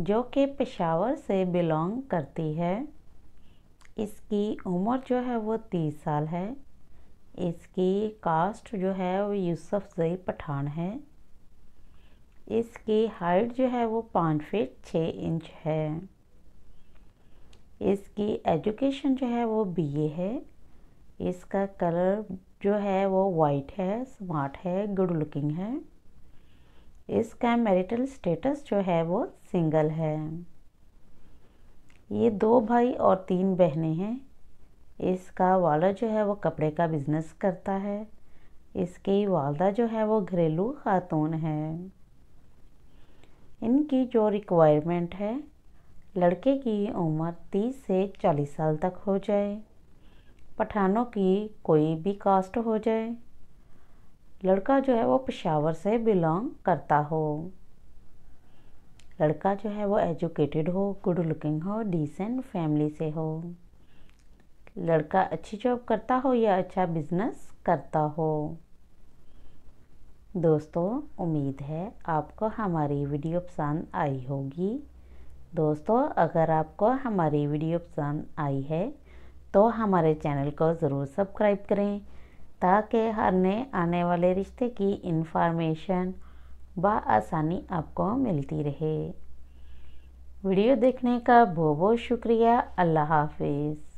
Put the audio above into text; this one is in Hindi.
जो कि पेशावर से बिलोंग करती है इसकी उम्र जो है वो तीस साल है इसकी कास्ट जो है वो यूसुफ जई पठान है इसकी हाइट जो है वो पाँच फीट छः इंच है इसकी एजुकेशन जो है वो बीए है इसका कलर जो है वो वाइट है स्मार्ट है गुड लुकिंग है इसका मैरिटल स्टेटस जो है वो सिंगल है ये दो भाई और तीन बहनें हैं इसका वाला जो है वो कपड़े का बिजनेस करता है इसकी वालदा जो है वो घरेलू खातून है इनकी जो रिक्वायरमेंट है लड़के की उम्र 30 से 40 साल तक हो जाए पठानों की कोई भी कास्ट हो जाए लड़का जो है वो पेशावर से बिलोंग करता हो लड़का जो है वो एजुकेटेड हो गुड लुकिंग हो डिसेंट फैमिली से हो लड़का अच्छी जॉब करता हो या अच्छा बिजनेस करता हो दोस्तों उम्मीद है आपको हमारी वीडियो पसंद आई होगी दोस्तों अगर आपको हमारी वीडियो पसंद आई है तो हमारे चैनल को ज़रूर सब्सक्राइब करें ताकि हर नए आने वाले रिश्ते की इन्फॉर्मेशन आसानी आपको मिलती रहे वीडियो देखने का बहुत बहुत शुक्रिया अल्लाह हाफिज़